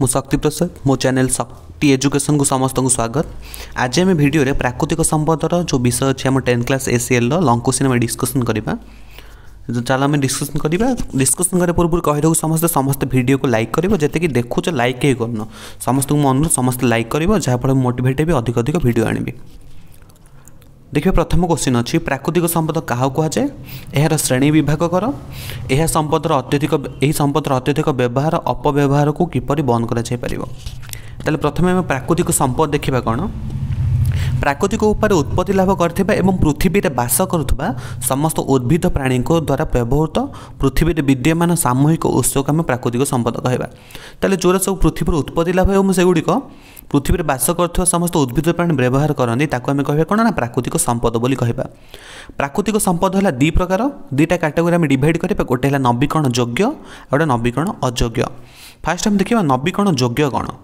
ମୁଁ ଶକ୍ତି ପ୍ରସାଦ ମୋ ଚ୍ୟାନେଲ୍ ଶକ୍ତି ଏଜୁକେସନ୍କୁ ସମସ୍ତଙ୍କୁ ସ୍ୱାଗତ ଆଜି ଆମେ ଭିଡ଼ିଓରେ ପ୍ରାକୃତିକ ସମ୍ପଦର ଯେଉଁ ବିଷୟ ଅଛି ଆମ ଟେନ୍ଥ କ୍ଲାସ୍ ଏସିଏଲ୍ର ଲଙ୍ଗ କୋଶ୍ଚିନ୍ ଆମେ ଡିସ୍କସନ୍ କରିବା ଚାଲ ଆମେ ଡିସ୍କସନ୍ କରିବା ଡିସ୍କସନ୍ କରିବା ପୂର୍ବରୁ କହିଦେବୁ ସମସ୍ତେ ସମସ୍ତେ ଭିଡ଼ିଓକୁ ଲାଇକ୍ କରିବ ଯେତିକି ଦେଖୁଛ ଲାଇକ୍ କେହି କରୁନ ସମସ୍ତଙ୍କୁ ମୁଁ ଅନୁରୋଧ ସମସ୍ତେ ଲାଇକ୍ କରିବ ଯାହାଫଳରେ ମୋଟିଭେଟ୍ ହେବି ଅଧିକ ଅଧିକ ଭିଡ଼ିଓ ଆଣିବି ଦେଖିବା ପ୍ରଥମ କୋଶ୍ଚିନ୍ ଅଛି ପ୍ରାକୃତିକ ସମ୍ପଦ କାହାକୁ କୁହାଯାଏ ଏହାର ଶ୍ରେଣୀ ବିଭାଗ କର ଏହା ସମ୍ପଦର ଅତ୍ୟଧିକ ଏହି ସମ୍ପଦର ଅତ୍ୟଧିକ ବ୍ୟବହାର ଅପବ୍ୟବହାରକୁ କିପରି ବନ୍ଦ କରାଯାଇପାରିବ ତାହେଲେ ପ୍ରଥମେ ଆମେ ପ୍ରାକୃତିକ ସମ୍ପଦ ଦେଖିବା କ'ଣ प्राकृतिक उत्पत्ति लाभ गरि पृथ्वी बास गर्दा समस्त उद्भिद प्राणीको द्वारा व्यवहत पृथ्वी र विद्यमान सामूहिक उत्सव आम प्राकृतिक सम्पद कि जो सब पृथ्वी पर उत्पत्ति लाभ पृथ्वी पृथ्वीमा बास गर् समस्त उद्भिद प्राणी व्यवहार गरे कहाँ प्राकृतिक संपद बोली क्या प्राकृतिक संपद होला दुई प्रकार दुईटा काटेगोरी आम डिभला नवीकरण जो आए नवीकरण अज्ञ फास्ट आम देखि नवीकरण योग्य कन्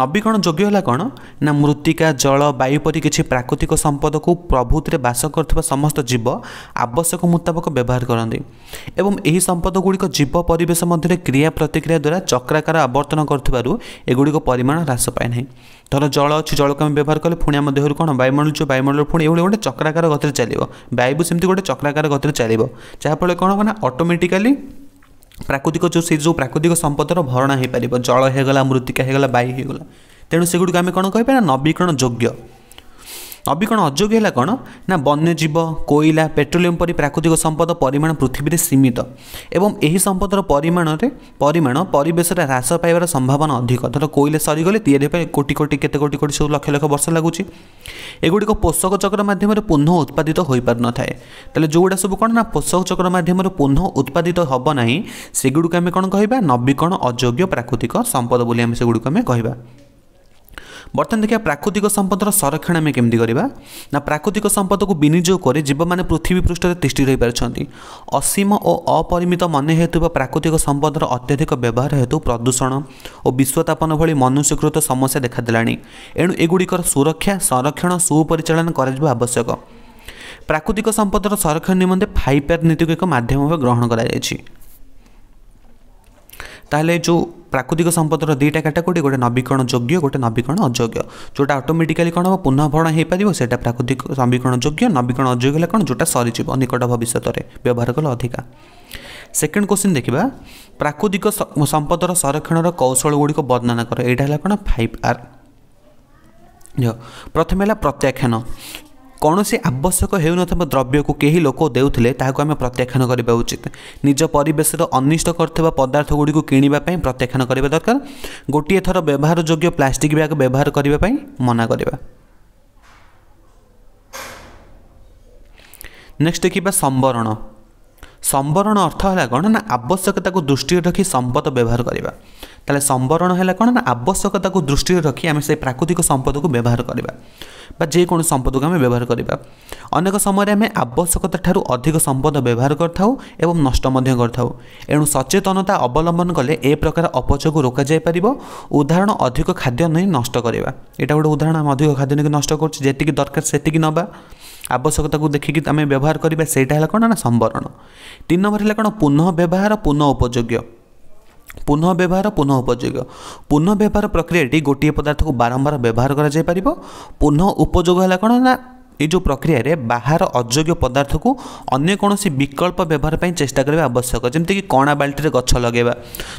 ନବୀକରଣ ଯୋଗ୍ୟ ହେଲା କ'ଣ ନା ମୃତ୍ତିକା ଜଳ ବାୟୁ ପରି କିଛି ପ୍ରାକୃତିକ ସମ୍ପଦକୁ ପ୍ରଭୃତିରେ ବାସ କରୁଥିବା ସମସ୍ତ ଜୀବ ଆବଶ୍ୟକ ମୁତାବକ ବ୍ୟବହାର କରନ୍ତି ଏବଂ ଏହି ସମ୍ପଦ ଗୁଡ଼ିକ ଜୀବ ପରିବେଶ ମଧ୍ୟରେ କ୍ରିୟା ପ୍ରତିକ୍ରିୟା ଦ୍ୱାରା ଚକ୍ରାକାର ଆବର୍ତ୍ତନ କରୁଥିବାରୁ ଏଗୁଡ଼ିକ ପରିମାଣ ହ୍ରାସ ପାଏ ନାହିଁ ଧର ଜଳ ଅଛି ଜଳକୁ ଆମେ ବ୍ୟବହାର କଲେ ଫୁଣିଆ ମଧ୍ୟରୁ କ'ଣ ବାୟୁମଣ୍ଡଳ ଯେଉଁ ବାୟୁମଣ୍ଡଳ ପୁଣି ଏଭଳି ଗୋଟେ ଚକ୍ରାକାର ଗତିରେ ଚାଲିବ ବାୟୁ ସେମିତି ଗୋଟେ ଚକ୍ରାକାର ଗତିରେ ଚାଲିବ ଯାହାଫଳରେ କ'ଣ ହେବ ନା ଅଟୋମେଟିକାଲି प्राकृतिक जो चीज जो प्राकृतिक सम्पत्तो भरणाहै पलिबो जल हेगला मृत्युका हेगला बाई हेगला तेनु सेगुगु कामे कोण कइपै न नवीकरण योग्य ଅବିକରଣ ଅଯୋଗ୍ୟ ହେଲା କ'ଣ ନା ବନ୍ୟଜୀବ କୋଇଲା ପେଟ୍ରୋଲିୟମ ପରି ପ୍ରାକୃତିକ ସମ୍ପଦ ପରିମାଣ ପୃଥିବୀରେ ସୀମିତ ଏବଂ ଏହି ସମ୍ପଦର ପରିମାଣରେ ପରିମାଣ ପରିବେଶରେ ହ୍ରାସ ପାଇବାର ସମ୍ଭାବନା ଅଧିକ ଧର କୋଇଲା ସରିଗଲେ ତିଆରି ପାଇଁ କୋଟି କୋଟି କେତେ କୋଟି କୋଟି ସବୁ ଲକ୍ଷ ଲକ୍ଷ ବର୍ଷ ଲାଗୁଛି ଏଗୁଡ଼ିକ ପୋଷକ ଚକ୍ର ମାଧ୍ୟମରେ ପୁନଃ ଉତ୍ପାଦିତ ହୋଇପାରିନଥାଏ ତାହେଲେ ଯେଉଁଗୁଡ଼ା ସବୁ କ'ଣ ନା ପୋଷକ ଚକ୍ର ମାଧ୍ୟମରେ ପୁନଃ ଉତ୍ପାଦିତ ହେବ ନାହିଁ ସେଗୁଡ଼ିକୁ ଆମେ କ'ଣ କହିବା ନବୀକରଣ ଅଯୋଗ୍ୟ ପ୍ରାକୃତିକ ସମ୍ପଦ ବୋଲି ଆମେ ସେଗୁଡ଼ିକୁ ଆମେ କହିବା বর্তমান দেখা প্রাকৃতিক সম্পদর সংরক্ষণ আমি কেমি করা না প্রাকৃতিক সম্পদক বিনিযোগ করে জীবমানে পৃথিবী পৃষ্ঠরে তিষ্ঠি রইপারছেন অসীম ও অপরিমিত মনে হেউথিবা প্রাকৃতিক সম্পদর অত্যধিক ব্যবহার হেতু প্রদূষণ ও বিশ্বতাপন ভি মনুষ্যকৃত সমস্যা দেখাদেলানি এণু এগুড়িকর সুরক্ষা সংরক্ষণ সুপরিচালনা করা আবশ্যক প্রাকৃতিক সম্পদর সংরক্ষণ নিমন্তে ফাইপ্যার নীতিকে এক মাধ্যম ভাবে গ্রহণ করা ତାହେଲେ ଯେଉଁ ପ୍ରାକୃତିକ ସମ୍ପଦର ଦୁଇଟା କାଟାଗୋରୀ ଗୋଟେ ନବୀକରଣ ଯୋଗ୍ୟ ଗୋଟେ ନବୀକରଣ ଅଯୋଗ୍ୟ ଯେଉଁଟା ଅଟୋମେଟିକାଲି କ'ଣ ହେବ ପୁନଃଭରଣ ହୋଇପାରିବ ସେଇଟା ପ୍ରାକୃତିକ ନବୀକରଣ ଯୋଗ୍ୟ ନବୀକରଣ ଅଯୋଗ୍ୟ ହେଲା କ'ଣ ଯେଉଁଟା ସରିଯିବ ନିକଟ ଭବିଷ୍ୟତରେ ବ୍ୟବହାର କଲେ ଅଧିକା ସେକେଣ୍ଡ କ୍ୱେଶ୍ଚିନ୍ ଦେଖିବା ପ୍ରାକୃତିକ ସମ୍ପଦର ସଂରକ୍ଷଣର କୌଶଳ ଗୁଡ଼ିକ ବର୍ଣ୍ଣନା କର ଏଇଟା ହେଲା କ'ଣ ଫାଇଭ୍ ଆର୍ ପ୍ରଥମେ ହେଲା ପ୍ରତ୍ୟାଖ୍ୟାନ କୌଣସି ଆବଶ୍ୟକ ହେଉନଥିବା ଦ୍ରବ୍ୟକୁ କେହି ଲୋକ ଦେଉଥିଲେ ତାହାକୁ ଆମେ ପ୍ରତ୍ୟାଖ୍ୟାନ କରିବା ଉଚିତ ନିଜ ପରିବେଶର ଅନିଷ୍ଟ କରୁଥିବା ପଦାର୍ଥ ଗୁଡ଼ିକୁ କିଣିବା ପାଇଁ ପ୍ରତ୍ୟାଖ୍ୟାନ କରିବା ଦରକାର ଗୋଟିଏ ଥର ବ୍ୟବହାର ଯୋଗ୍ୟ ପ୍ଲାଷ୍ଟିକ୍ ବ୍ୟାଗ୍ ବ୍ୟବହାର କରିବା ପାଇଁ ମନା କରିବା ନେକ୍ସଟ ଦେଖିବା ସମ୍ବରଣ ସମ୍ବରଣ ଅର୍ଥ ହେଲା କ'ଣ ନା ଆବଶ୍ୟକତାକୁ ଦୃଷ୍ଟିରେ ରଖି ସମ୍ପଦ ବ୍ୟବହାର କରିବା ତାହେଲେ ସମ୍ବରଣ ହେଲା କ'ଣ ନା ଆବଶ୍ୟକତାକୁ ଦୃଷ୍ଟିରେ ରଖି ଆମେ ସେ ପ୍ରାକୃତିକ ସମ୍ପଦକୁ ବ୍ୟବହାର କରିବା ବା ଯେକୌଣସି ସମ୍ପଦକୁ ଆମେ ବ୍ୟବହାର କରିବା ଅନେକ ସମୟରେ ଆମେ ଆବଶ୍ୟକତା ଠାରୁ ଅଧିକ ସମ୍ପଦ ବ୍ୟବହାର କରିଥାଉ ଏବଂ ନଷ୍ଟ ମଧ୍ୟ କରିଥାଉ ଏଣୁ ସଚେତନତା ଅବଲମ୍ବନ କଲେ ଏ ପ୍ରକାର ଅପଚୟକୁ ରୋକାଯାଇପାରିବ ଉଦାହରଣ ଅଧିକ ଖାଦ୍ୟ ନେଇ ନଷ୍ଟ କରିବା ଏଇଟା ଗୋଟେ ଉଦାହରଣ ଆମେ ଅଧିକ ଖାଦ୍ୟ ନେଇକି ନଷ୍ଟ କରୁଛୁ ଯେତିକି ଦରକାର ସେତିକି ନେବା ଆବଶ୍ୟକତାକୁ ଦେଖିକି ଆମେ ବ୍ୟବହାର କରିବା ସେଇଟା ହେଲା କ'ଣ ନା ସମ୍ବରଣ ତିନି ନମ୍ବର ହେଲା କ'ଣ ପୁନଃ ବ୍ୟବହାର ପୁନଃ ଉପଯୋଗ୍ୟ পুনঃ ব্যবহার পুনঃ উপযোগ পুনঃ ব্যবহার প্রক্রিয়াটি গোটিয়ে পদার্থকে বারম্বার ব্যবহার করা যাই পারিব পুনঃ উপযোগ হল কোণ না এই যে প্রক্রিয়ার বাহার অযোগ্য পদার্থক অন্য কোণী বিকল্প ব্যবহার পাই চেষ্টা করা আবশ্যক যেমিকি কণা বাল্টিরে গছ লগাইবা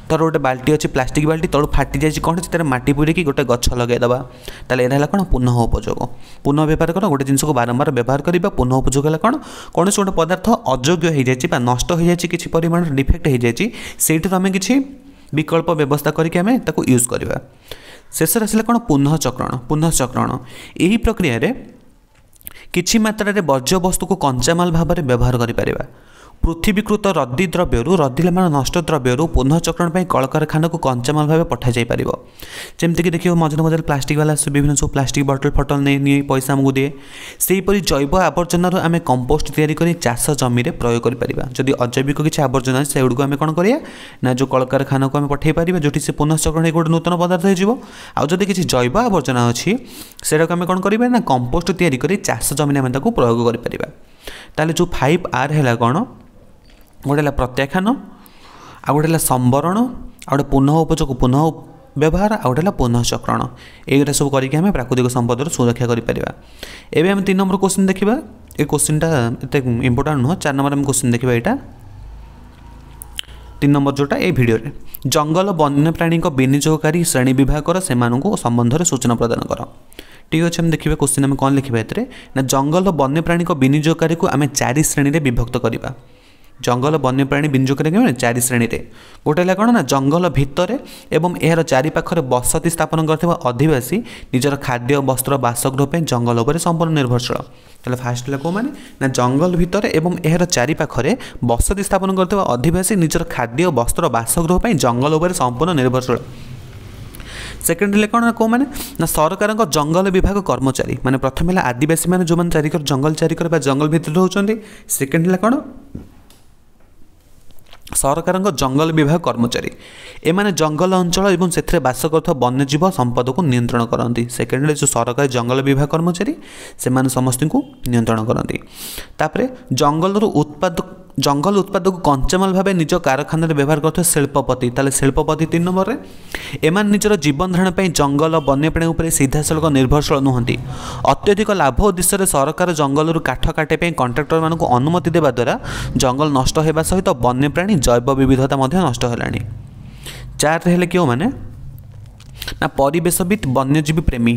ধর গোটে বাল্টি অছি প্লাস্টিক বাল্টি তলু ফাটি যাই কোণ সেটার মাটি পুরাইকি গোটে গছ লগাইদেবা তাহলে এটা হল কোণ পুনঃ উপযোগ পুনঃ ব্যবহার কোণ গোটে জিনিসকে বারম্বার ব্যবহার করা পুনঃ উপযোগ হল কোণ কোণী গোটে পদার্থ অযোগ্য হয়ে যাই বা নষ্ট হয়ে যাই কিছু পরিমাণ ডিফেক্ট হয়ে যাই সেইটা তুমি কিছু ବିକଳ୍ପ ବ୍ୟବସ୍ଥା କରିକି ଆମେ ତାକୁ ୟୁଜ୍ କରିବା ଶେଷରେ ଆସିଲା କ'ଣ ପୁନଃଚକ୍ରଣ ପୁନଃଚକ୍ରଣ ଏହି ପ୍ରକ୍ରିୟାରେ କିଛି ମାତ୍ରାରେ ବର୍ଜ୍ୟବସ୍ତୁକୁ କଞ୍ଚାମାଲ ଭାବରେ ବ୍ୟବହାର କରିପାରିବା ପୃଥିବୀକୃତ ରଦ୍ଦି ଦ୍ରବ୍ୟରୁ ରଦ୍ଦିଲମାଣ ନଷ୍ଟ ଦ୍ରବ୍ୟରୁ ପୁନଃଚକ୍ରଣ ପାଇଁ କଳକାରଖାନାକୁ କଞ୍ଚାମାଲ ଭାବେ ପଠାଯାଇପାରିବ ଯେମିତିକି ଦେଖିବ ମଝିରେ ମଝିରେ ପ୍ଲାଷ୍ଟିକ୍ ବାଲା ବିଭିନ୍ନ ସବୁ ପ୍ଲାଷ୍ଟିକ୍ ବଟଲ୍ ଫଟଲ୍ ନେଇ ନେଇ ପଇସା ଆମକୁ ଦିଏ ସେହିପରି ଜୈବ ଆବର୍ଜନାରୁ ଆମେ କମ୍ପୋଷ୍ଟ ତିଆରି କରି ଚାଷ ଜମିରେ ପ୍ରୟୋଗ କରିପାରିବା ଯଦି ଅଜୈବିକ କିଛି ଆବର୍ଜନା ଅଛି ସେଗୁଡ଼ିକୁ ଆମେ କ'ଣ କରିବା ନା ଯେଉଁ କଳକାରଖାନାକୁ ଆମେ ପଠାଇ ପାରିବା ଯେଉଁଠି ସେ ପୁନଃଚକ୍ରଣ ହେଇ ଗୋଟେ ନୂତନ ପଦାର୍ଥ ହେଇଯିବ ଆଉ ଯଦି କିଛି ଜୈବ ଆବର୍ଜନା ଅଛି ସେଟାକୁ ଆମେ କ'ଣ କରିବା ନା କମ୍ପୋଷ୍ଟ ତିଆରି କରି ଚାଷ ଜମିରେ ଆମେ ତାକୁ ପ୍ରୟୋଗ କରିପାରିବା ତାହେଲେ ଯେଉଁ ଫାଇଭ୍ ଆର୍ ହେଲା କ'ଣ ଗୋଟେ ହେଲା ପ୍ରତ୍ୟାଖ୍ୟାନ ଆଉ ଗୋଟେ ହେଲା ସମ୍ବରଣ ଆଉ ଗୋଟେ ପୁନଃ ଉପଯୋଗ ପୁନଃ ବ୍ୟବହାର ଆଉ ଗୋଟେ ହେଲା ପୁନଃଚକ୍ରଣ ଏଇଗୁଡ଼ା ସବୁ କରିକି ଆମେ ପ୍ରାକୃତିକ ସମ୍ପଦର ସୁରକ୍ଷା କରିପାରିବା ଏବେ ଆମେ ତିନି ନମ୍ବର କୋଶ୍ଚିନ୍ ଦେଖିବା ଏ କୋଶ୍ଚିନ୍ଟା ଏତେ ଇମ୍ପୋର୍ଟାଣ୍ଟ ନୁହଁ ଚାରି ନମ୍ବର ଆମେ କୋଶ୍ଚିନ୍ ଦେଖିବା ଏଇଟା ତିନି ନମ୍ବର ଯେଉଁଟା ଏଇ ଭିଡ଼ିଓରେ ଜଙ୍ଗଲ ବନ୍ୟପ୍ରାଣୀଙ୍କ ବିନିଯୋଗକାରୀ ଶ୍ରେଣୀ ବିଭାଗର ସେମାନଙ୍କୁ ସମ୍ବନ୍ଧରେ ସୂଚନା ପ୍ରଦାନ କର ঠিক আছে আমি দেখবে কোশ্চিন আমি কম লিখবা এতে না জঙ্গল বন্যপ্রাণী বিনিযোগকারী আমি চারি শ্রেণীতে বিভক্ত করা ଜଙ୍ଗଲ ବନ୍ୟପ୍ରାଣୀ ବିନିଯୋଗରେ କେଉଁ ଚାରି ଶ୍ରେଣୀରେ ଗୋଟେ ହେଲା କ'ଣ ନା ଜଙ୍ଗଲ ଭିତରେ ଏବଂ ଏହାର ଚାରିପାଖରେ ବସତି ସ୍ଥାପନ କରିଥିବା ଅଧିବାସୀ ନିଜର ଖାଦ୍ୟ ବସ୍ତ୍ର ବାସଗୃହ ପାଇଁ ଜଙ୍ଗଲ ଉପରେ ସମ୍ପୂର୍ଣ୍ଣ ନିର୍ଭରଶୀଳ ତାହେଲେ ଫାଷ୍ଟ ହେଲା କେଉଁମାନେ ନା ଜଙ୍ଗଲ ଭିତରେ ଏବଂ ଏହାର ଚାରିପାଖରେ ବସତି ସ୍ଥାପନ କରିଥିବା ଅଧିବାସୀ ନିଜର ଖାଦ୍ୟ ବସ୍ତ୍ର ବାସଗୃହ ପାଇଁ ଜଙ୍ଗଲ ଉପରେ ସମ୍ପୂର୍ଣ୍ଣ ନିର୍ଭରଶୀଳ ସେକେଣ୍ଡ ହେଲେ କ'ଣ କେଉଁମାନେ ନା ସରକାରଙ୍କ ଜଙ୍ଗଲ ବିଭାଗ କର୍ମଚାରୀ ମାନେ ପ୍ରଥମେ ହେଲା ଆଦିବାସୀମାନେ ଯେଉଁମାନେ ଚାରିକର ଜଙ୍ଗଲ ଚାରିକର ବା ଜଙ୍ଗଲ ଭିତରେ ରହୁଛନ୍ତି ସେକେଣ୍ଡ ହେଲା କ'ଣ ସରକାରଙ୍କ ଜଙ୍ଗଲ ବିଭାଗ କର୍ମଚାରୀ ଏମାନେ ଜଙ୍ଗଲ ଅଞ୍ଚଳ ଏବଂ ସେଥିରେ ବାସ କରୁଥିବା ବନ୍ୟଜୀବ ସମ୍ପଦକୁ ନିୟନ୍ତ୍ରଣ କରନ୍ତି ସେକେଣ୍ଡରେ ଯେଉଁ ସରକାରୀ ଜଙ୍ଗଲ ବିଭାଗ କର୍ମଚାରୀ ସେମାନେ ସମସ୍ତଙ୍କୁ ନିୟନ୍ତ୍ରଣ କରନ୍ତି ତାପରେ ଜଙ୍ଗଲରୁ ଉତ୍ପାଦ জঙ্গল উৎপাদক ভাবে নিজ কারখানার ব্যবহার করুথা শিল্পপতি তাহলে শিল্পপতি তিন নম্বর এমান নিজের জীবন ধারণ পাই জঙ্গল বন্যপ্রাণী উপরে সিধাসলখ নির্ভরশীল নুহতি অত্যধিক লাভ উদ্দেশ্যে সরকার জঙ্গলর কাঠ কাটিয়া পাই কন্ট্রাক্টর মানুষ অনুমতি দেওয়া দ্বারা জঙ্গল নষ্ট হওয়া সহ বন্যপ্রাণী জৈব বিবিধতা নষ্ট হল চার হলে কেউ মানে না পরিবেশবিদ বন্যজীবী প্রেমী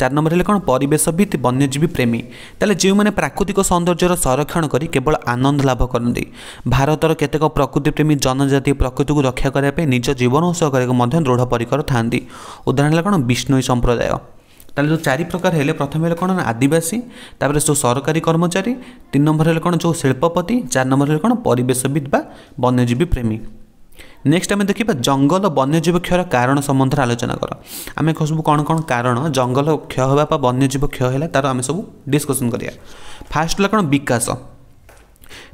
চার নম্বর হলে কোণ পরিবেশবিদ বন্যজীবী প্রেমী তাহলে যে প্রাকৃতিক সৌন্দর্যর সংরক্ষণ করে কেবল আনন্দ লাভ করতে ভারতর কেতক প্রেমী জনজাতি প্রকৃতিকে রক্ষা করা নিজ জীবন উৎসর্গকে দৃঢ়পরিকর থাকে উদাহরণ হলে কোণ বিষ্ণু সম্প্রদায় তাহলে যে চারি প্রকার হলে ପ୍ରଥମେ হলে କ'ଣ আদিবাসী তাপরে যে সরকারি কর্মচারী তিন নম্বর হলে ହେଲେ যে শিল্পপতি চার নম্বর হলে ହେଲେ କ'ଣ ପରିବେଶବିଦ ବା ବନ୍ୟଜୀବୀ ପ୍ରେମୀ नेक्स आम देखल वन्यजीव क्षर कारण सम्बन्धर आलोचना गरमे कारण जंगल क्षय वन्यजीव क्षय होला तर आम सबै डिसकसन गरेको फास्ट विकास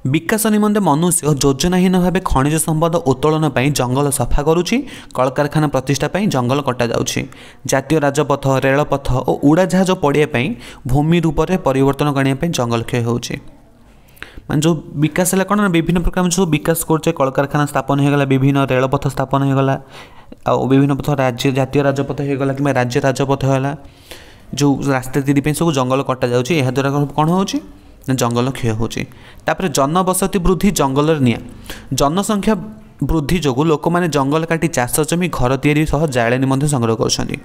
विकास नि मनुष्य योजनाहीन भावे खनिज सम्बन्ध उत्तोलन पैसा जङ्गल सफा गरु कलकारखान जंगल जङल कटाउँछ जातीय राजपथ रेलपथ राज रेपथ ओडाजाहाज पडियापू भूमिरूप परिवर्तन आइ जंगल क्षय हु মানে ଯେଉଁ ବିକାଶ ହେଲା କ'ଣ ନା ବିଭିନ୍ନ ପ୍ରକାର ଆମେ ସବୁ ବିକାଶ କରୁଛେ କଳକାରଖାନା ସ୍ଥାପନ ହୋଇଗଲା ବିଭିନ୍ନ ରେଳପଥ ସ୍ଥାପନ ହୋଇଗଲା ଆଉ ବିଭିନ୍ନ ପଥ ରାଜ୍ୟ ଜାତୀୟ ରାଜପଥ ହୋଇଗଲା କିମ୍ବା ରାଜ୍ୟ ରାଜପଥ ହେଲା ଯେଉଁ ରାସ୍ତା ତିଆରି ପାଇଁ ସବୁ ଜଙ୍ଗଲ କଟାଯାଉଛି ଏହାଦ୍ୱାରା କ'ଣ ହେଉଛି ନା ଜଙ୍ଗଲ କ୍ଷୟ ହେଉଛି ତାପରେ ଜନବସତି ବୃଦ୍ଧି ଜଙ୍ଗଲରେ ନିଆଁ ଜନସଂଖ୍ୟା ବୃଦ୍ଧି ଯୋଗୁଁ ଲୋକମାନେ ଜଙ୍ଗଲ କାଟି ଚାଷ ଜମି ଘର ତିଆରି ସହ ଜାଳେଣୀ ମଧ୍ୟ ସଂଗ୍ରହ କରୁଛନ୍ତି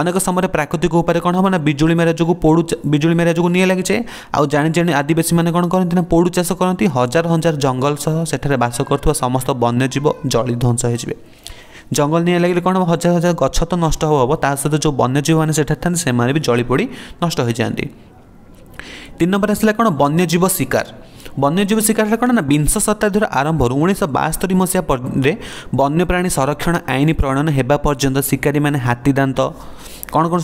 ଅନେକ ସମୟରେ ପ୍ରାକୃତିକ ଉପାୟରେ କ'ଣ ହେବ ନା ବିଜୁଳି ମାରିବା ଯୋଗୁଁ ପୋଡ଼ୁ ବିଜୁଳି ମାରିବା ଯୋଗୁଁ ନିଆଁ ଲାଗିଯାଏ ଆଉ ଜାଣି ଜାଣି ଆଦିବାସୀମାନେ କ'ଣ କରନ୍ତି ନା ପୋଡ଼ୁ ଚାଷ କରନ୍ତି ହଜାର ହଜାର ଜଙ୍ଗଲ ସହ ସେଠାରେ ବାସ କରୁଥିବା ସମସ୍ତ ବନ୍ୟଜୀବ ଜଳି ଧ୍ୱଂସ ହୋଇଯିବେ ଜଙ୍ଗଲ ନିଆଁ ଲାଗିଲେ କ'ଣ ହେବ ହଜାର ହଜାର ଗଛ ତ ନଷ୍ଟ ହେବ ତା ସହିତ ଯେଉଁ ବନ୍ୟଜୀବମାନେ ସେଠାରେ ଥାନ୍ତି ସେମାନେ ବି ଜଳିପୋଡ଼ି ନଷ୍ଟ ହୋଇଯାଆନ୍ତି ତିନି ନମ୍ବର ଆସିଲା କ'ଣ ବନ୍ୟଜୀବ ଶିକାର वन्यजीव शिकार क विंश शताब्दी र आरम्भर उन्स बास्तरी वन्यप्राणी संरक्षण आइन प्रणयन पर्यो शिकारिने हादा दान्त कि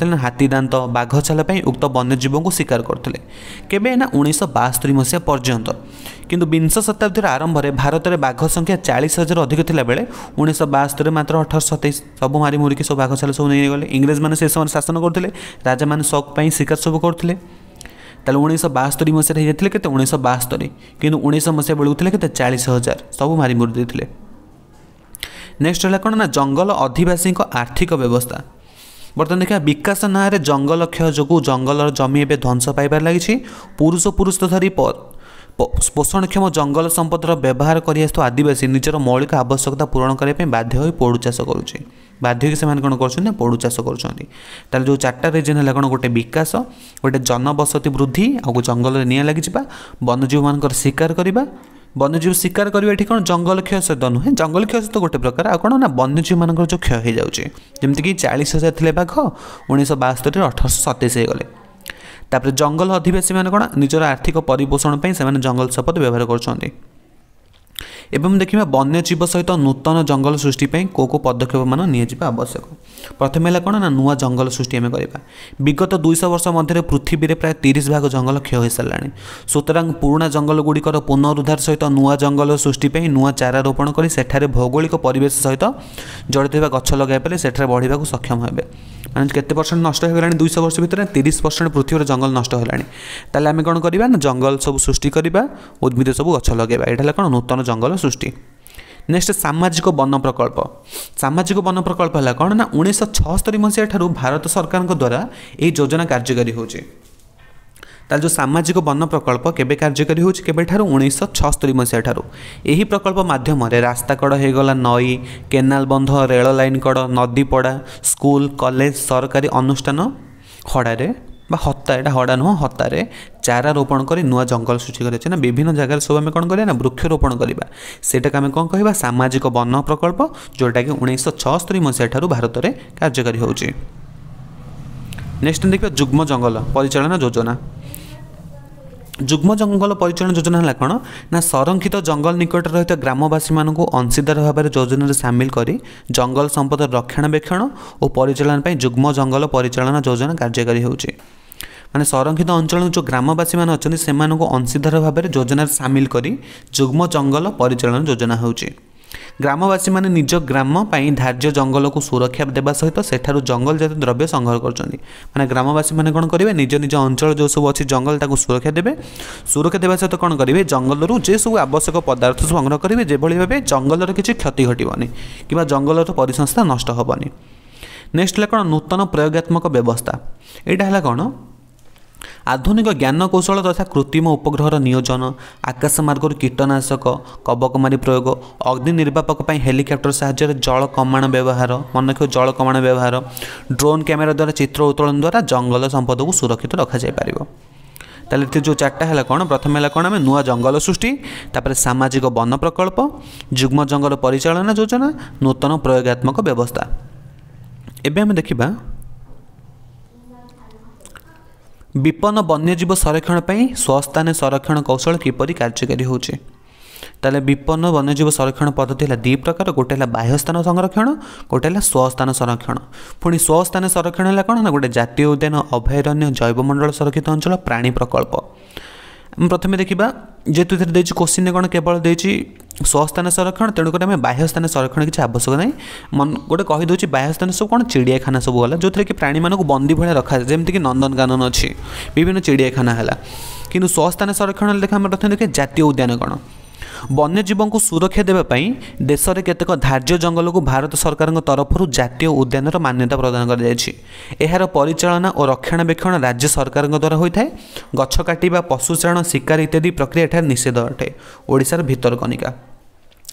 शुन हातीदान्त बाघ पनि उक्त वन्यजीव शिकार गरे उन्स बास्तरी मसिह पर्यन्त किन विंश शताब्दी र आरम्भर भारतर बाघसङ्ख्या चालिस हजार अधिक सब मारी सतैस सब हारिमुरी सबै सब सबै गले इङ्ग्रेज म शासन शिकार सब शबुले ତାହେଲେ ଉଣେଇଶହ ବାସ୍ତରୀ ମସିହାରେ ହେଇଯାଇଥିଲେ କେତେ ଉଣେଇଶହ ବାସ୍ତରୀ କିନ୍ତୁ ଉଣେଇଶହ ମସିହା ବେଳକୁ ଥିଲେ କେତେ ଚାଳିଶ ହଜାର ସବୁ ମାରି ମରି ଦେଇଥିଲେ ନେକ୍ସଟ ହେଲା କ'ଣ ନା ଜଙ୍ଗଲ ଅଧିବାସୀଙ୍କ ଆର୍ଥିକ ବ୍ୟବସ୍ଥା ବର୍ତ୍ତମାନ ଦେଖିବା ବିକାଶ ନାଁରେ ଜଙ୍ଗଲ କ୍ଷୟ ଯୋଗୁଁ ଜଙ୍ଗଲର ଜମି ଏବେ ଧ୍ୱଂସ ପାଇବାରେ ଲାଗିଛି ପୁରୁଷ ପୁରୁଷ ଧରି ପୋଷଣକ୍ଷମ ଜଙ୍ଗଲ ସମ୍ପଦର ବ୍ୟବହାର କରି ଆସୁଥିବା ଆଦିବାସୀ ନିଜର ମୌଳିକ ଆବଶ୍ୟକତା ପୂରଣ କରିବା ପାଇଁ ବାଧ୍ୟ ହୋଇ ପୋଡ଼ୁ ଚାଷ କରୁଛି ବାଧ୍ୟକି ସେମାନେ କ'ଣ କରୁଛନ୍ତି ନା ପଡ଼ୁ ଚାଷ କରୁଛନ୍ତି ତାହେଲେ ଯେଉଁ ଚାରିଟା ରିଜନ୍ ହେଲା କ'ଣ ଗୋଟେ ବିକାଶ ଗୋଟେ ଜନବସତି ବୃଦ୍ଧି ଆଉ ଜଙ୍ଗଲରେ ନିଆଁ ଲାଗିଯିବା ବନ୍ୟଜୀବମାନଙ୍କର ଶିକାର କରିବା ବନ୍ୟଜୀବ ଶିକାର କରିବା ଏଠି କ'ଣ ଜଙ୍ଗଲ କ୍ଷୟ ସହିତ ନୁହେଁ ଜଙ୍ଗଲ କ୍ଷୟ ସହିତ ଗୋଟେ ପ୍ରକାର ଆଉ କ'ଣ ନା ବନ୍ୟଜୀବମାନଙ୍କର ଯେଉଁ କ୍ଷୟ ହୋଇଯାଉଛି ଯେମିତିକି ଚାଳିଶ ହଜାର ଥିଲେ ବାଘ ଉଣେଇଶହ ବାସ୍ତରିରେ ଅଠରଶହ ସତେଇଶ ହୋଇଗଲେ ତାପରେ ଜଙ୍ଗଲ ଅଧିବାସୀମାନେ କ'ଣ ନିଜର ଆର୍ଥିକ ପରିପୋଷଣ ପାଇଁ ସେମାନେ ଜଙ୍ଗଲ ଶପଥ ବ୍ୟବହାର କରୁଛନ୍ତି ଏବଂ ଦେଖିବା ବନ୍ୟଜୀବ ସହିତ ନୂତନ ଜଙ୍ଗଲ ସୃଷ୍ଟି ପାଇଁ କେଉଁ କେଉଁ ପଦକ୍ଷେପମାନ ନିଆଯିବା ଆବଶ୍ୟକ ପ୍ରଥମେ ହେଲା କ'ଣ ନା ନୂଆ ଜଙ୍ଗଲ ସୃଷ୍ଟି ଆମେ କରିବା ବିଗତ ଦୁଇଶହ ବର୍ଷ ମଧ୍ୟରେ ପୃଥିବୀରେ ପ୍ରାୟ ତିରିଶ ଭାଗ ଜଙ୍ଗଲ କ୍ଷୟ ହୋଇସାରିଲାଣି ସୁତରାଂ ପୁରୁଣା ଜଙ୍ଗଲଗୁଡ଼ିକର ପୁନରୁଦ୍ଧାର ସହିତ ନୂଆ ଜଙ୍ଗଲ ସୃଷ୍ଟି ପାଇଁ ନୂଆ ଚାରା ରୋପଣ କରି ସେଠାରେ ଭୌଗୋଳିକ ପରିବେଶ ସହିତ ଜଡ଼ିତ ଥିବା ଗଛ ଲଗାଇ ପାରିଲେ ସେଠାରେ ବଢ଼ିବାକୁ ସକ୍ଷମ ହେବେ ମାନେ କେତେ ପରସେଣ୍ଟ ନଷ୍ଟ ହୋଇଗଲାଣି ଦୁଇଶହ ବର୍ଷ ଭିତରେ ତିରିଶ ପରସେଣ୍ଟ ପୃଥିବୀର ଜଙ୍ଗଲ ନଷ୍ଟ ହେଲାଣି ତାହେଲେ ଆମେ କ'ଣ କରିବା ନା ଜଙ୍ଗଲ ସବୁ ସୃଷ୍ଟି କରିବା ଉଦ୍ଭିଦ ସବୁ ଗଛ ଲଗାଇବା ଏଇଟା ହେଲା କ'ଣ ନୂତନ ଜଙ୍ଗଲ ଜଙ୍ଗଲ ସୃଷ୍ଟି ନେକ୍ସଟ ସାମାଜିକ ବନ ପ୍ରକଳ୍ପ ସାମାଜିକ ବନ ପ୍ରକଳ୍ପ ହେଲା କ'ଣ ନା ଉଣେଇଶହ ଛଅସ୍ତରି ମସିହା ଠାରୁ ଭାରତ ସରକାରଙ୍କ ଦ୍ୱାରା ଏହି ଯୋଜନା କାର୍ଯ୍ୟକାରୀ ହେଉଛି ତାହେଲେ ଯେଉଁ ସାମାଜିକ ବନ ପ୍ରକଳ୍ପ କେବେ କାର୍ଯ୍ୟକାରୀ ହେଉଛି କେବେଠାରୁ ଉଣେଇଶହ ଛଅସ୍ତରି ମସିହା ଠାରୁ ଏହି ପ୍ରକଳ୍ପ ମାଧ୍ୟମରେ ରାସ୍ତା କଡ଼ ହୋଇଗଲା ନଈ କେନାଲ ବନ୍ଧ ରେଳ ଲାଇନ୍ କଡ଼ ନଦୀପଡ଼ା ସ୍କୁଲ କଲେଜ ସରକାରୀ ଅନୁଷ୍ଠାନ ଖଡ଼ାରେ বা হতা এটা হড়া নুহ হতারে চারা রোপণ করে নূয়া জঙ্গল সৃষ্টি করেছে না বিভিন্ন জায়গার সব আমি কোণ করিয়া না বৃক্ষরোপণ করা সেটাকে আমি কোণ কহবা সামাজিক বন প্রকল্প যেটাকি উনিশশো ছস্তরি মশিয়া ঠার ভারতের কার্যকারী হচ্ছে নেক্সট দেখবা যুগ্ম জঙ্গল পরিচালনা যোজনা ଯୁଗ୍ମ ଜଙ୍ଗଲ ପରିଚାଳନା ଯୋଜନା ହେଲା କ'ଣ ନା ସଂରକ୍ଷିତ ଜଙ୍ଗଲ ନିକଟରେ ରହିଥିବା ଗ୍ରାମବାସୀମାନଙ୍କୁ ଅଂଶୀଦାର ଭାବରେ ଯୋଜନାରେ ସାମିଲ କରି ଜଙ୍ଗଲ ସମ୍ପଦ ରକ୍ଷଣାବେକ୍ଷଣ ଓ ପରିଚାଳନା ପାଇଁ ଯୁଗ୍ମ ଜଙ୍ଗଲ ପରିଚାଳନା ଯୋଜନା କାର୍ଯ୍ୟକାରୀ ହେଉଛି ମାନେ ସଂରକ୍ଷିତ ଅଞ୍ଚଳର ଯେଉଁ ଗ୍ରାମବାସୀମାନେ ଅଛନ୍ତି ସେମାନଙ୍କୁ ଅଂଶୀଦାର ଭାବରେ ଯୋଜନାରେ ସାମିଲ କରି ଯୁଗ୍ମ ଜଙ୍ଗଲ ପରିଚାଳନା ଯୋଜନା ହେଉଛି ଗ୍ରାମବାସୀମାନେ ନିଜ ଗ୍ରାମ ପାଇଁ ଧାର୍ଯ୍ୟ ଜଙ୍ଗଲକୁ ସୁରକ୍ଷା ଦେବା ସହିତ ସେଠାରୁ ଜଙ୍ଗଲଜାତ ଦ୍ରବ୍ୟ ସଂଗ୍ରହ କରୁଛନ୍ତି ମାନେ ଗ୍ରାମବାସୀମାନେ କ'ଣ କରିବେ ନିଜ ନିଜ ଅଞ୍ଚଳ ଯେଉଁ ସବୁ ଅଛି ଜଙ୍ଗଲ ତାକୁ ସୁରକ୍ଷା ଦେବେ ସୁରକ୍ଷା ଦେବା ସହିତ କ'ଣ କରିବେ ଜଙ୍ଗଲରୁ ଯେସବୁ ଆବଶ୍ୟକ ପଦାର୍ଥ ସଂଗ୍ରହ କରିବେ ଯେଭଳି ଭାବେ ଜଙ୍ଗଲର କିଛି କ୍ଷତି ଘଟିବନି କିମ୍ବା ଜଙ୍ଗଲର ପରିସଂସ୍ଥା ନଷ୍ଟ ହେବନି ନେକ୍ସଟ ହେଲା କ'ଣ ନୂତନ ପ୍ରୟୋଗାତ୍ମକ ବ୍ୟବସ୍ଥା ଏଇଟା ହେଲା କ'ଣ आधुनिक ज्ञानकौशल तथा कृत्रिम उपग्रह नियोजन आकाश मर्गहरू किटनाशक कवकमारी प्रयोग अग्निपकै हेलिकप्टर साहजर जल कमाण व्यवहार मनक्ष जल कमाण व्यवहार ड्रोन क्यमेराद्वारा चित उत्तोलन द्वारा जङ्गल सम्पदको सुरक्षित रखाइ पारेको जो चारटा होला कन् प्रथम होला कम नङ्गल सृष्टि तपाईँले समाजिक वन प्रकल्प जुग्म जङ्गल परिचाना जोजना नूतन प्रयोगत्मक व्यवस्था एम देखि বিপন্ন বন্যজীব সংরক্ষণ পাই স্বস্থানে সংরক্ষণ কৌশল কিপর কার্যকারী হচ্ছে তাহলে বিপন্ন বন্যজীব সংরক্ষণ পদ্ধতি হল দুই প্রকার গোটে হল বাহ্যস্থান সংরক্ষণ গোটে হল স্বস্থান সংরক্ষণ পুঁজি স্বস্থান সংরক্ষণ হল কোণ না গোটে জাতীয় উদ্যান অভয়ারণ্য জৈবমণ্ডল সংরক্ষিত অঞ্চল প্রাণী প্রকল্প ପ୍ରଥମେ ଦେଖିବା ଯେହେତୁ ଏଥିରେ ଦେଇଛି କୋଶ୍ଚିନ୍ରେ କ'ଣ କେବଳ ଦେଇଛି ସ୍ୱସ୍ଥାନ ସଂରକ୍ଷଣ ତେଣୁକରି ଆମେ ବାହ୍ୟସ୍ଥାନ ସଂରକ୍ଷଣ କିଛି ଆବଶ୍ୟକ ନାହିଁ ଗୋଟେ କହିଦେଉଛି ବାହ୍ୟସ୍ଥାନ ସବୁ କ'ଣ ଚିଡ଼ିଆଖାନା ସବୁ ହେଲା ଯେଉଁଥିରେ କି ପ୍ରାଣୀମାନଙ୍କୁ ବନ୍ଦୀ ଭଳିଆ ରଖାଯାଏ ଯେମିତିକି ନନ୍ଦନକାନନ ଅଛି ବିଭିନ୍ନ ଚିଡ଼ିଆଖାନା ହେଲା କିନ୍ତୁ ସ୍ୱସ୍ଥାନ ସଂରକ୍ଷଣ ହେଲେ ଦେଖ ଆମେ ପ୍ରଥମେ ଦେଖିବା ଜାତୀୟ ଉଦ୍ୟାନ କ'ଣ ବନ୍ୟଜୀବଙ୍କୁ ସୁରକ୍ଷା ଦେବା ପାଇଁ ଦେଶରେ କେତେକ ଧାର୍ଯ୍ୟ ଜଙ୍ଗଲକୁ ଭାରତ ସରକାରଙ୍କ ତରଫରୁ ଜାତୀୟ ଉଦ୍ୟାନର ମାନ୍ୟତା ପ୍ରଦାନ କରାଯାଇଛି ଏହାର ପରିଚାଳନା ଓ ରକ୍ଷଣାବେକ୍ଷଣ ରାଜ୍ୟ ସରକାରଙ୍କ ଦ୍ୱାରା ହୋଇଥାଏ ଗଛ କାଟିବା ପଶୁଚାରଣ ଶିକାର ଇତ୍ୟାଦି ପ୍ରକ୍ରିୟା ଏଠାରେ ନିଷେଧ ଅଟେ ଓଡ଼ିଶାର ଭିତରକନିକା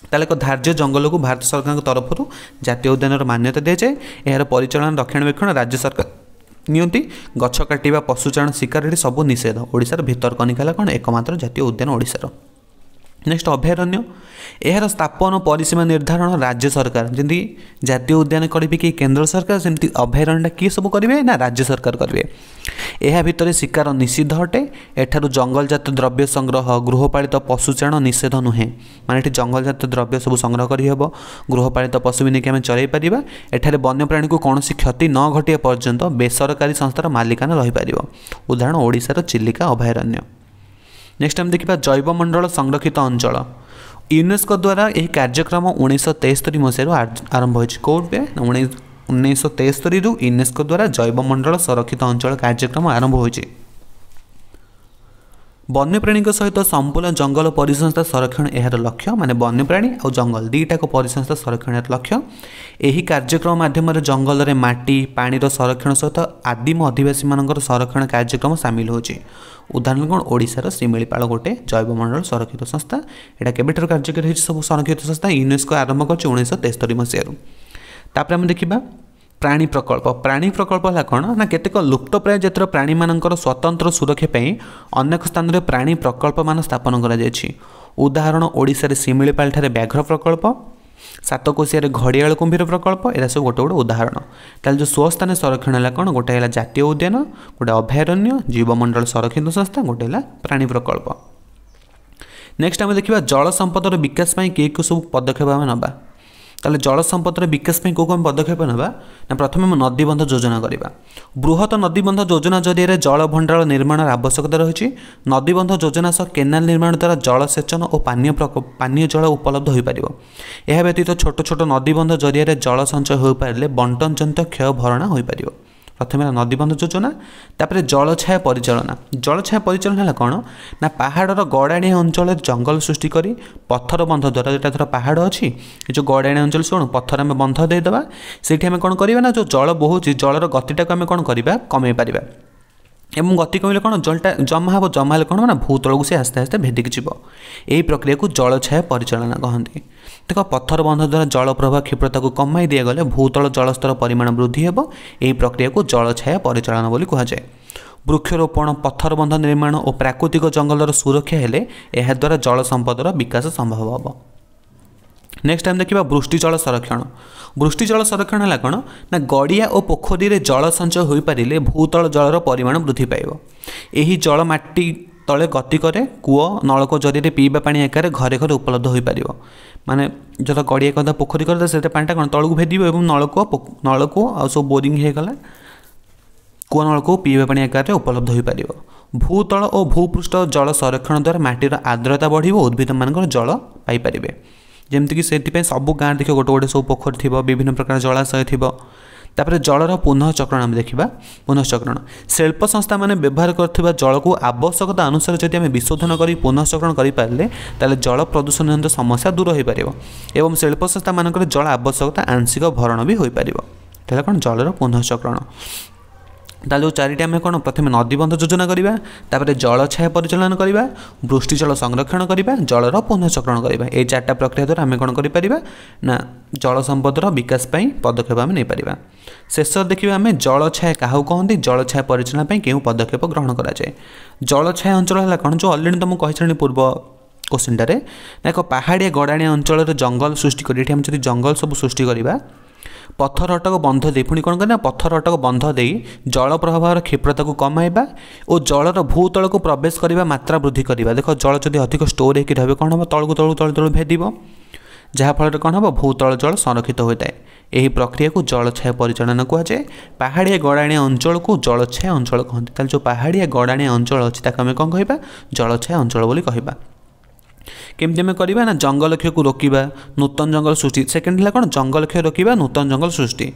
তাহলে ধার্য জঙ্গলকে ভারত সরকার তরফর জাতীয় উদ্যানর মান্যতা দিয়ে এর পরিচালনা রক্ষণাবেক্ষণ রাজ্য সরকার নিয়ন্তি গছ কাটিবা পশুচারণ শিকার এটি সবু নিষেধ ওড়িশার ভিতরকনিকা হল কোণ একমাত্র জাতীয় উদ্যান ওড়িশার ନେକ୍ସଟ ଅଭୟାରଣ୍ୟ ଏହାର ସ୍ଥାପନ ପରିସୀମା ନିର୍ଦ୍ଧାରଣ ରାଜ୍ୟ ସରକାର ଯେମିତି ଜାତୀୟ ଉଦ୍ୟାନ କରିବେ କି କେନ୍ଦ୍ର ସରକାର ସେମିତି ଅଭୟାରଣ୍ୟଟା କିଏ ସବୁ କରିବେ ନା ରାଜ୍ୟ ସରକାର କରିବେ ଏହା ଭିତରେ ଶିକାର ନିଷିଦ୍ଧ ଅଟେ ଏଠାରୁ ଜଙ୍ଗଲଜାତ ଦ୍ରବ୍ୟ ସଂଗ୍ରହ ଗୃହପାଳିତ ପଶୁ ଚାଣ ନିଷେଧ ନୁହେଁ ମାନେ ଏଠି ଜଙ୍ଗଲଜାତ ଦ୍ରବ୍ୟ ସବୁ ସଂଗ୍ରହ କରିହେବ ଗୃହପାଳିତ ପଶୁ ବି ନେଇକି ଆମେ ଚଳାଇ ପାରିବା ଏଠାରେ ବନ୍ୟପ୍ରାଣୀକୁ କୌଣସି କ୍ଷତି ନ ଘଟିବା ପର୍ଯ୍ୟନ୍ତ ବେସରକାରୀ ସଂସ୍ଥାର ମାଲିକାନା ରହିପାରିବ ଉଦାହରଣ ଓଡ଼ିଶାର ଚିଲିକା ଅଭୟାରଣ୍ୟ ନେକ୍ସଟ ଆମେ ଦେଖିବା ଜୈବମଣ୍ଡଳ ସଂରକ୍ଷିତ ଅଞ୍ଚଳ ୟୁନେସ୍କୋ ଦ୍ୱାରା ଏହି କାର୍ଯ୍ୟକ୍ରମ ଉଣେଇଶହ ତେସ୍ତରି ମସିହାରୁ ଆରମ୍ଭ ହୋଇଛି କେଉଁବେ ଉଣେଇଶହ ତେସ୍ତରିରୁ ୟୁନେସ୍କୋ ଦ୍ୱାରା ଜୈବମଣ୍ଡଳ ସଂରକ୍ଷିତ ଅଞ୍ଚଳ କାର୍ଯ୍ୟକ୍ରମ ଆରମ୍ଭ ହୋଇଛି ବନ୍ୟପ୍ରାଣୀଙ୍କ ସହିତ ସମ୍ପୂର୍ଣ୍ଣ ଜଙ୍ଗଲ ପରିସଂସ୍ଥା ସଂରକ୍ଷଣ ଏହାର ଲକ୍ଷ୍ୟ ମାନେ ବନ୍ୟପ୍ରାଣୀ ଆଉ ଜଙ୍ଗଲ ଦୁଇଟାକୁ ପରିସଂସ୍ଥା ସଂରକ୍ଷଣ ଏହାର ଲକ୍ଷ୍ୟ ଏହି କାର୍ଯ୍ୟକ୍ରମ ମାଧ୍ୟମରେ ଜଙ୍ଗଲରେ ମାଟି ପାଣିର ସଂରକ୍ଷଣ ସହିତ ଆଦିମ ଅଧିବାସୀମାନଙ୍କର ସଂରକ୍ଷଣ କାର୍ଯ୍ୟକ୍ରମ ସାମିଲ ହେଉଛି ଉଦାହରଣ କ'ଣ ଓଡ଼ିଶାର ଶିମିଳିପାଳ ଗୋଟେ ଜୈବମଣ୍ଡଳ ସଂରକ୍ଷିତ ସଂସ୍ଥା ଏଇଟା କେବେଠାରୁ କାର୍ଯ୍ୟକାରୀ ହେଇଛି ସବୁ ସଂରକ୍ଷିତ ସଂସ୍ଥା ୟୁନେସ୍କୋ ଆରମ୍ଭ କରିଛି ଉଣେଇଶହ ତେସ୍ତରୀ ମସିହାରୁ ତାପରେ ଆମେ ଦେଖିବା ପ୍ରାଣୀ ପ୍ରକଳ୍ପ ପ୍ରାଣୀ ପ୍ରକଳ୍ପ ହେଲା କ'ଣ ନା କେତେକ ଲୁପ୍ତପ୍ରାୟ ଜାତିର ପ୍ରାଣୀମାନଙ୍କର ସ୍ୱତନ୍ତ୍ର ସୁରକ୍ଷା ପାଇଁ ଅନେକ ସ୍ଥାନରେ ପ୍ରାଣୀ ପ୍ରକଳ୍ପମାନ ସ୍ଥାପନ କରାଯାଇଛି ଉଦାହରଣ ଓଡ଼ିଶାରେ ଶିମିଳିପାଲଠାରେ ବ୍ୟାଘ୍ର ପ୍ରକଳ୍ପ ସାତକୋଶିଆରେ ଘଡ଼ିଆଳ କୁମ୍ଭୀର ପ୍ରକଳ୍ପ ଏରା ସବୁ ଗୋଟେ ଗୋଟେ ଉଦାହରଣ ତାହେଲେ ଯେଉଁ ସ୍ୱସ୍ଥାନ ସଂରକ୍ଷଣ ହେଲା କ'ଣ ଗୋଟେ ହେଲା ଜାତୀୟ ଉଦ୍ୟାନ ଗୋଟେ ଅଭୟାରଣ୍ୟ ଜୀବମଣ୍ଡଳ ସଂରକ୍ଷିତ ସଂସ୍ଥା ଗୋଟେ ହେଲା ପ୍ରାଣୀ ପ୍ରକଳ୍ପ ନେକ୍ସଟ ଆମେ ଦେଖିବା ଜଳ ସମ୍ପଦର ବିକାଶ ପାଇଁ କି କେଉଁ ସବୁ ପଦକ୍ଷେପ ଆମେ ନେବା ତାହେଲେ ଜଳ ସମ୍ପଦର ବିକାଶ ପାଇଁ କେଉଁ କ'ଣ ପଦକ୍ଷେପ ନେବା ନା ପ୍ରଥମେ ନଦୀବନ୍ଧ ଯୋଜନା କରିବା ବୃହତ ନଦୀବନ୍ଧ ଯୋଜନା ଜରିଆରେ ଜଳ ଭଣ୍ଡାର ନିର୍ମାଣର ଆବଶ୍ୟକତା ରହିଛି ନଦୀବନ୍ଧ ଯୋଜନା ସହ କେନାଲ ନିର୍ମାଣ ଦ୍ୱାରା ଜଳସେଚନ ଓ ପାନୀୟ ପାନୀୟ ଜଳ ଉପଲବ୍ଧ ହୋଇପାରିବ ଏହା ବ୍ୟତୀତ ଛୋଟ ଛୋଟ ନଦୀବନ୍ଧ ଜରିଆରେ ଜଳ ସଞ୍ଚୟ ହୋଇପାରିଲେ ବଣ୍ଟନ ଜନିତ କ୍ଷୟ ଭରଣା ହୋଇପାରିବ ପ୍ରଥମେ ହେଲା ନଦୀବନ୍ଧ ଯୋଜନା ତାପରେ ଜଳଛାୟା ପରିଚାଳନା ଜଳଛାୟା ପରିଚାଳନା ହେଲା କ'ଣ ନା ପାହାଡ଼ର ଗଡ଼ାଣିଆ ଅଞ୍ଚଳରେ ଜଙ୍ଗଲ ସୃଷ୍ଟି କରି ପଥର ବନ୍ଧ ଦ୍ୱାରା ଯେଉଁଟା ଧର ପାହାଡ଼ ଅଛି ଏ ଯେଉଁ ଗଡ଼ାଣିଆ ଅଞ୍ଚଳ ଶୁଣୁ ପଥର ଆମେ ବନ୍ଧ ଦେଇଦେବା ସେଇଠି ଆମେ କ'ଣ କରିବା ନା ଯେଉଁ ଜଳ ବହୁଛି ଜଳର ଗତିଟାକୁ ଆମେ କ'ଣ କରିବା କମେଇ ପାରିବା ଏବଂ ଗତି କମିଲେ କ'ଣ ଜଳଟା ଜମା ହେବ ଜମା ହେଲେ କ'ଣ ନା ଭୂତଳକୁ ସେ ଆସ୍ତେ ଆସ୍ତେ ଭେଦିକି ଯିବ ଏହି ପ୍ରକ୍ରିୟାକୁ ଜଳଛାୟା ପରିଚାଳନା କହନ୍ତି ଦେଖ ପଥର ବନ୍ଧ ଦ୍ୱାରା ଜଳପ୍ରବାହ କ୍ଷିପ୍ରତାକୁ କମାଇ ଦିଆଗଲେ ଭୂତଳ ଜଳସ୍ତର ପରିମାଣ ବୃଦ୍ଧି ହେବ ଏହି ପ୍ରକ୍ରିୟାକୁ ଜଳଛାୟା ପରିଚାଳନା ବୋଲି କୁହାଯାଏ ବୃକ୍ଷରୋପଣ ପଥରବନ୍ଧ ନିର୍ମାଣ ଓ ପ୍ରାକୃତିକ ଜଙ୍ଗଲର ସୁରକ୍ଷା ହେଲେ ଏହାଦ୍ୱାରା ଜଳ ସମ୍ପଦର ବିକାଶ ସମ୍ଭବ ହେବ ନେକ୍ସଟ ଆମେ ଦେଖିବା ବୃଷ୍ଟିଜଳ ସଂରକ୍ଷଣ ବୃଷ୍ଟିଜଳ ସଂରକ୍ଷଣ ହେଲା କ'ଣ ନା ଗଡ଼ିଆ ଓ ପୋଖରୀରେ ଜଳ ସଞ୍ଚୟ ହୋଇପାରିଲେ ଭୂତଳ ଜଳର ପରିମାଣ ବୃଦ୍ଧି ପାଇବ ଏହି ଜଳ ମାଟି ତଳେ ଗତି କରେ କୂଅ ନଳକୂଅ ଜରିଆରେ ପିଇବା ପାଣି ଆକାରରେ ଘରେ ଘରେ ଉପଲବ୍ଧ ହୋଇପାରିବ ମାନେ ଯଥା ଗଡ଼ିଆ କଥା ପୋଖରୀ କଲେ ସେଟା ପାଣିଟା କ'ଣ ତଳକୁ ଭେଦିବ ଏବଂ ନଳକୂଅ ନଳକୂଅ ଆଉ ସବୁ ବୋରିଂ ହୋଇଗଲା କୂଅ ନଳକୂଅ ପିଇବା ପାଣି ଆକାରରେ ଉପଲବ୍ଧ ହୋଇପାରିବ ଭୂତଳ ଓ ଭୂପୃଷ୍ଠ ଜଳ ସଂରକ୍ଷଣ ଦ୍ୱାରା ମାଟିର ଆର୍ଦ୍ରତା ବଢ଼ିବ ଉଦ୍ଭିଦମାନଙ୍କର ଜଳ ପାଇପାରିବେ ଯେମିତିକି ସେଥିପାଇଁ ସବୁ ଗାଁ ଦେଖିବ ଗୋଟେ ଗୋଟେ ସବୁ ପୋଖରୀ ଥିବ ବିଭିନ୍ନ ପ୍ରକାର ଜଳାଶୟ ଥିବ ତାପରେ ଜଳର ପୁନଃଚକ୍ରଣ ଆମେ ଦେଖିବା ପୁନଃଚକ୍ରଣ ଶିଳ୍ପ ସଂସ୍ଥାମାନେ ବ୍ୟବହାର କରୁଥିବା ଜଳକୁ ଆବଶ୍ୟକତା ଅନୁସାରେ ଯଦି ଆମେ ବିଶୋଧନ କରି ପୁନଃଚକ୍ରଣ କରିପାରିଲେ ତାହେଲେ ଜଳ ପ୍ରଦୂଷଣଜନିତ ସମସ୍ୟା ଦୂର ହୋଇପାରିବ ଏବଂ ଶିଳ୍ପ ସଂସ୍ଥାମାନଙ୍କର ଜଳ ଆବଶ୍ୟକତା ଆଂଶିକ ଭରଣ ବି ହୋଇପାରିବ ତାହେଲେ କ'ଣ ଜଳର ପୁନଃଚକ୍ରଣ ତାହେଲେ ଯେଉଁ ଚାରିଟି ଆମେ କ'ଣ ପ୍ରଥମେ ନଦୀବନ୍ଧ ଯୋଜନା କରିବା ତାପରେ ଜଳଛାୟା ପରିଚାଳନା କରିବା ବୃଷ୍ଟିଜଳ ସଂରକ୍ଷଣ କରିବା ଜଳର ପୁନଃଚକ୍ରଣ କରିବା ଏଇ ଚାରିଟା ପ୍ରକ୍ରିୟା ଦ୍ୱାରା ଆମେ କ'ଣ କରିପାରିବା ନା ଜଳ ସମ୍ପଦର ବିକାଶ ପାଇଁ ପଦକ୍ଷେପ ଆମେ ନେଇପାରିବା ଶେଷ ଦେଖିବା ଆମେ ଜଳଛାୟା କାହାକୁ କହନ୍ତି ଜଳଛାୟା ପରିଚାଳନା ପାଇଁ କେଉଁ ପଦକ୍ଷେପ ଗ୍ରହଣ କରାଯାଏ ଜଳଛାୟା ଅଞ୍ଚଳ ହେଲା କ'ଣ ଯେଉଁ ଅଲରେଡ଼ି ତୁମକୁ କହିସାରିଲି ପୂର୍ବ କୋଶ୍ଚିନ୍ଟାରେ ନା ଏକ ପାହାଡ଼ିଆ ଗଡ଼ାଣିଆ ଅଞ୍ଚଳର ଜଙ୍ଗଲ ସୃଷ୍ଟି କରି ଏଠି ଆମେ ଯଦି ଜଙ୍ଗଲ ସବୁ ସୃଷ୍ଟି କରିବା ପଥର ଅଟକ ବନ୍ଧ ଦେଇ ପୁଣି କ'ଣ କରିବା ପଥର ଅଟକ ବନ୍ଧ ଦେଇ ଜଳ ପ୍ରବାହର କ୍ଷିପ୍ରତାକୁ କମାଇବା ଓ ଜଳର ଭୂତଳକୁ ପ୍ରବେଶ କରିବା ମାତ୍ରା ବୃଦ୍ଧି କରିବା ଦେଖ ଜଳ ଯଦି ଅଧିକ ଷ୍ଟୋର୍ ହୋଇକି ରହିବ କ'ଣ ହେବ ତଳକୁ ତଳକୁ ତଳୁ ତଳୁ ଭେଦିବ ଯାହାଫଳରେ କ'ଣ ହେବ ଭୂତଳ ଜଳ ସଂରକ୍ଷିତ ହୋଇଥାଏ ଏହି ପ୍ରକ୍ରିୟାକୁ ଜଳଛାୟା ପରିଚାଳନା କୁହାଯାଏ ପାହାଡ଼ିଆ ଗଡ଼ାଣିଆ ଅଞ୍ଚଳକୁ ଜଳଛାୟା ଅଞ୍ଚଳ କହନ୍ତି ତାହେଲେ ଯେଉଁ ପାହାଡ଼ିଆ ଗଡ଼ାଣିଆ ଅଞ୍ଚଳ ଅଛି ତାକୁ ଆମେ କ'ଣ କହିବା ଜଳଛାୟା ଅଞ୍ଚଳ ବୋଲି କହିବା কেমি আমি করা না জঙ্গলক্ষয়কু রোকা নূতন জঙ্গল সৃষ্টি সেকেন্ড হল কোণ জঙ্গলক্ষয় রোকা নূতন জঙ্গল সৃষ্টি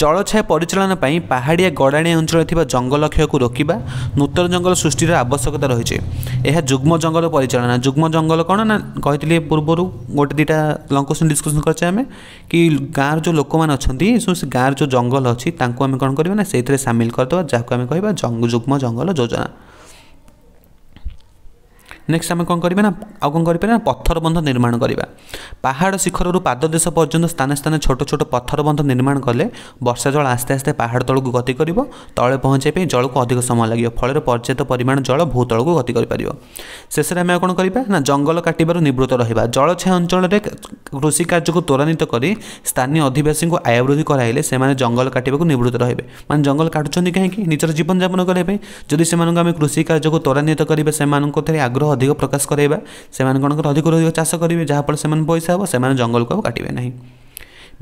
জলছায়া পরিচালনা পাহাড়িয়া গড়াণিয়া অঞ্চলে থাকা জঙ্গলক্ষয়কু রোকা নূতন জঙ্গল সৃষ্টির আবশ্যকতা রয়েছে ଏହା ଯୁଗ୍ମ ଜଙ୍ଗଲ ପରିଚାଳନା ଯୁଗ୍ମ ଜଙ୍ଗଲ କ'ଣ ନା କହିଥିଲି ପୂର୍ବରୁ ଗୋଟେ ଦୁଇଟା ଲଙ୍ଗ କ୍ୱେଶ୍ଚିନ୍ ଡିସ୍କସନ୍ କରିଛେ ଆମେ କି ଗାଁର ଯେଉଁ ଲୋକମାନେ ଅଛନ୍ତି ସେ ଗାଁର ଯେଉଁ ଜଙ୍ଗଲ ଅଛି ତାଙ୍କୁ ଆମେ କ'ଣ କରିବା ନା ସେଇଥିରେ ସାମିଲ କରିଦେବା ଯାହାକୁ ଆମେ କହିବା ଯୁଗ୍ମ ଜଙ୍ଗଲ ଯୋଜନା ନେକ୍ସଟ ଆମେ କ'ଣ କରିବା ନା ଆଉ କ'ଣ କରିପାରିବା ନା ପଥରବନ୍ଧ ନିର୍ମାଣ କରିବା ପାହାଡ଼ ଶିଖରରୁ ପାଦଦେଶ ପର୍ଯ୍ୟନ୍ତ ସ୍ଥାନେ ସ୍ଥାନେ ଛୋଟ ଛୋଟ ପଥରବନ୍ଧ ନିର୍ମାଣ କଲେ ବର୍ଷା ଜଳ ଆସ୍ତେ ଆସ୍ତେ ପାହାଡ଼ ତଳକୁ ଗତି କରିବ ତଳେ ପହଞ୍ଚିବା ପାଇଁ ଜଳକୁ ଅଧିକ ସମୟ ଲାଗିବ ଫଳରେ ପର୍ଯ୍ୟାପ୍ତ ପରିମାଣ ଜଳ ଭୂତଳକୁ ଗତି କରିପାରିବ ଶେଷରେ ଆମେ ଆଉ କ'ଣ କରିବା ନା ଜଙ୍ଗଲ କାଟିବାରୁ ନିବୃତ୍ତ ରହିବା ଜଳଛାୟା ଅଞ୍ଚଳରେ କୃଷି କାର୍ଯ୍ୟକୁ ତ୍ୱରାନ୍ୱିତ କରି ସ୍ଥାନୀୟ ଅଧିବାସୀଙ୍କୁ ଆୟ ବୃଦ୍ଧି କରାଇଲେ ସେମାନେ ଜଙ୍ଗଲ କାଟିବାକୁ ନିବୃତ୍ତ ରହିବେ ମାନେ ଜଙ୍ଗଲ କାଟୁଛନ୍ତି କାହିଁକି ନିଜର ଜୀବନଯାପନ କରିବା ପାଇଁ ଯଦି ସେମାନଙ୍କୁ ଆମେ କୃଷି କାର୍ଯ୍ୟକୁ ତ୍ୱରାନ୍ୱିତ କରିବା ସେମାନଙ୍କଠାରେ ଆଗ୍ରହ अधिक प्रकाश कराइबा से कौन कर अधिक चाष करेंगे जहाँफल से पैसा हे से जंगल को काटे ना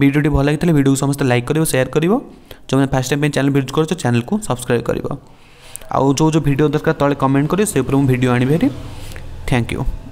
भिडियो भल लगी भिडियो को समस्त लाइक करेंगे सेयार कर जो मैंने फास्ट टाइम चैनल भिज कर चैनल को सब्सक्राइब कर आज जो जो भिड दरकार तले कमेंट करेंगे से भिड आँ थैंक यू